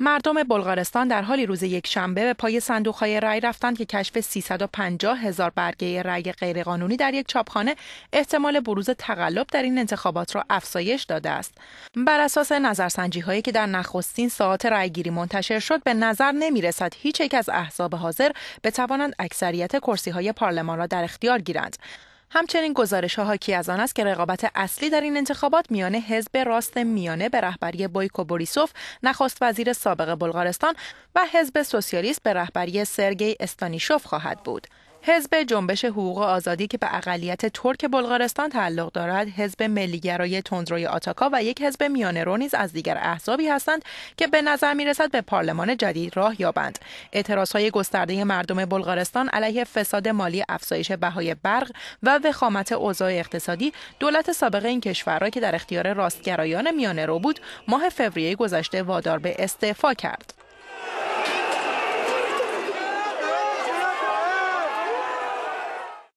مردم بلغارستان در حالی روز یک شنبه به پای صندوقهای رأی رفتند که کشف 350 هزار برگه رأی غیرقانونی در یک چاپخانه احتمال بروز تقلب در این انتخابات را افزایش داده است. بر اساس نظرسنجی هایی که در نخستین ساعت رأیگیری منتشر شد به نظر نمی رسد هیچ یک از احزاب حاضر بتوانند اکثریت کرسی های پارلمان را در اختیار گیرند. همچنین گزارش ها حاکی از آن است که رقابت اصلی در این انتخابات میان حزب راست میانه به رهبری بایکو بوریسوف نخست وزیر سابق بلغارستان و حزب سوسیالیست به رهبری سرگی استانیشوف خواهد بود حزب جنبش حقوق آزادی که به اقلیت ترک بلغارستان تعلق دارد حزب ملیگرای تندروی آتاکا و یک حزب میانه رو نیز از دیگر احزابی هستند که به نظر میرسد به پارلمان جدید راه یابند های گسترده مردم بلغارستان علیه فساد مالی افزایش بهای برق و وخامت اوضاع اقتصادی دولت سابق این کشور را که در اختیار راستگرایان میانه رو بود ماه فوریه گذشته وادار به استعفا کرد